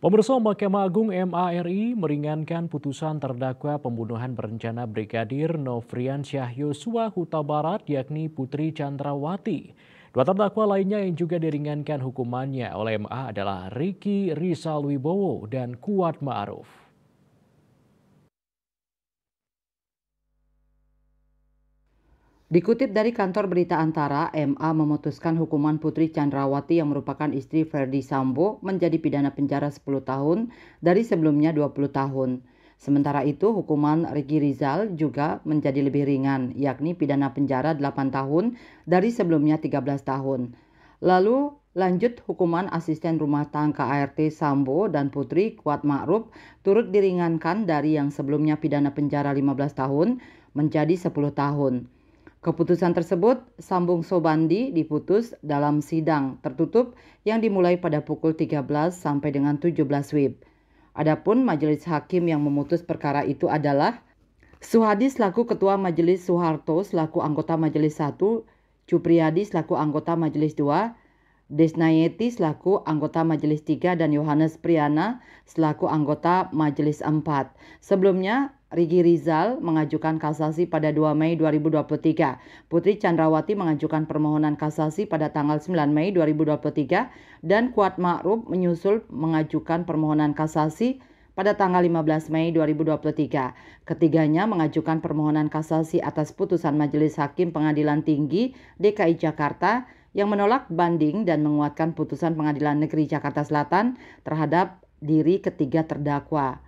Pemirsa Mahkamah Agung MARI meringankan putusan terdakwa pembunuhan berencana Brigadir Nofrian Syah Yosua Huta Barat yakni Putri Chandrawati. Dua terdakwa lainnya yang juga diringankan hukumannya oleh MA adalah Riki Rizal Wibowo dan Kuat Ma'ruf. Dikutip dari kantor berita Antara, MA memutuskan hukuman Putri Chandrawati yang merupakan istri Ferdi Sambo menjadi pidana penjara 10 tahun dari sebelumnya 20 tahun. Sementara itu, hukuman Riki Rizal juga menjadi lebih ringan, yakni pidana penjara 8 tahun dari sebelumnya 13 tahun. Lalu lanjut hukuman asisten rumah tangga ART Sambo dan Putri Kuat Ma'ruf turut diringankan dari yang sebelumnya pidana penjara 15 tahun menjadi 10 tahun. Keputusan tersebut, Sambung Sobandi diputus dalam sidang tertutup yang dimulai pada pukul 13 sampai dengan 17 WIB. Adapun majelis hakim yang memutus perkara itu adalah Suhadi selaku Ketua Majelis Soeharto selaku anggota Majelis 1, Cupriyadi selaku anggota Majelis 2, Desnayeti selaku anggota Majelis 3 dan Yohanes Priana selaku anggota Majelis 4. Sebelumnya Rigi Rizal mengajukan kasasi pada 2 Mei 2023. Putri Chandrawati mengajukan permohonan kasasi pada tanggal 9 Mei 2023 dan Kuat Ma'ruf menyusul mengajukan permohonan kasasi pada tanggal 15 Mei 2023. Ketiganya mengajukan permohonan kasasi atas putusan Majelis Hakim Pengadilan Tinggi DKI Jakarta yang menolak banding dan menguatkan putusan Pengadilan Negeri Jakarta Selatan terhadap diri ketiga terdakwa.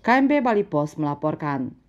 KMB Balipos melaporkan.